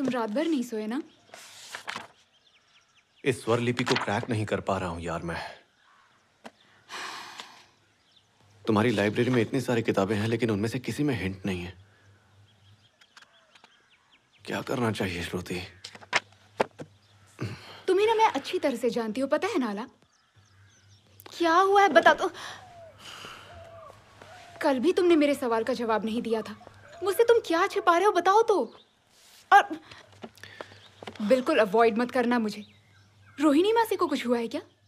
तुम रात भर नहीं सोए ना इस स्वर लिपि को क्रैक नहीं कर पा रहा हूं यार मैं तुम्हारी लाइब्रेरी में इतनी सारी किताबें हैं लेकिन उनमें से किसी में हिंट नहीं है क्या करना चाहिए श्रुति तुम्हें ना मैं अच्छी तरह से जानती हूँ पता है नाला क्या हुआ है बता दो तो। कल भी तुमने मेरे सवाल का जवाब नहीं दिया था मुझसे तुम क्या छिपा रहे हो बताओ तो और बिल्कुल अवॉइड मत करना मुझे रोहिणी मासी को कुछ हुआ है क्या